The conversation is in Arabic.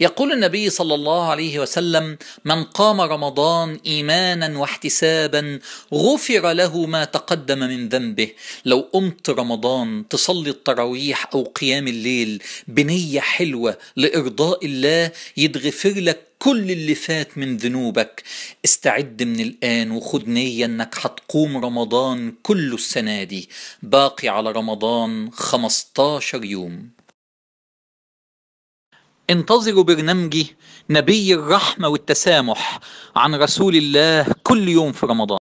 يقول النبي صلى الله عليه وسلم من قام رمضان ايمانا واحتسابا غفر له ما تقدم من ذنبه لو قمت رمضان تصلي التراويح او قيام الليل بنيه حلوه لارضاء الله يتغفر لك كل اللي فات من ذنوبك استعد من الآن وخد نية انك هتقوم رمضان كله السنة دي باقي على رمضان 15 يوم انتظروا برنامجي نبي الرحمة والتسامح عن رسول الله كل يوم في رمضان